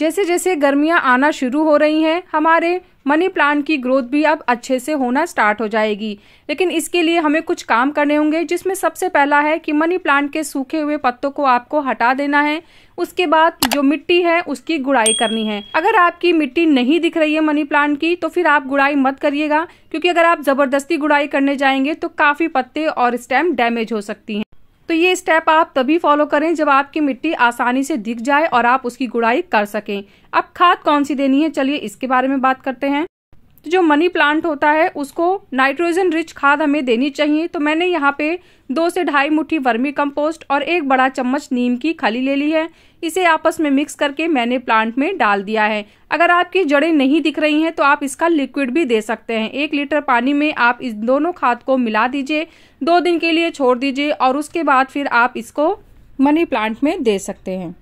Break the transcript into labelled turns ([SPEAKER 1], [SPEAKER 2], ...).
[SPEAKER 1] जैसे जैसे गर्मियाँ आना शुरू हो रही हैं हमारे मनी प्लांट की ग्रोथ भी अब अच्छे से होना स्टार्ट हो जाएगी लेकिन इसके लिए हमें कुछ काम करने होंगे जिसमें सबसे पहला है कि मनी प्लांट के सूखे हुए पत्तों को आपको हटा देना है उसके बाद जो मिट्टी है उसकी गुड़ाई करनी है अगर आपकी मिट्टी नहीं दिख रही है मनी प्लांट की तो फिर आप गुड़ाई मत करिएगा क्योंकि अगर आप ज़बरदस्ती गुड़ाई करने जाएंगे तो काफ़ी पत्ते और स्टेम डैमेज हो सकती है तो ये स्टेप आप तभी फॉलो करें जब आपकी मिट्टी आसानी से दिख जाए और आप उसकी गुड़ाई कर सकें अब खाद कौन सी देनी है चलिए इसके बारे में बात करते हैं तो जो मनी प्लांट होता है उसको नाइट्रोजन रिच खाद हमें देनी चाहिए तो मैंने यहाँ पे दो से ढाई मुट्ठी वर्मी कंपोस्ट और एक बड़ा चम्मच नीम की खली ले ली है इसे आपस में मिक्स करके मैंने प्लांट में डाल दिया है अगर आपकी जड़ें नहीं दिख रही हैं तो आप इसका लिक्विड भी दे सकते हैं एक लीटर पानी में आप इस दोनों खाद को मिला दीजिए दो दिन के लिए छोड़ दीजिए और उसके बाद फिर आप इसको मनी प्लांट में दे सकते हैं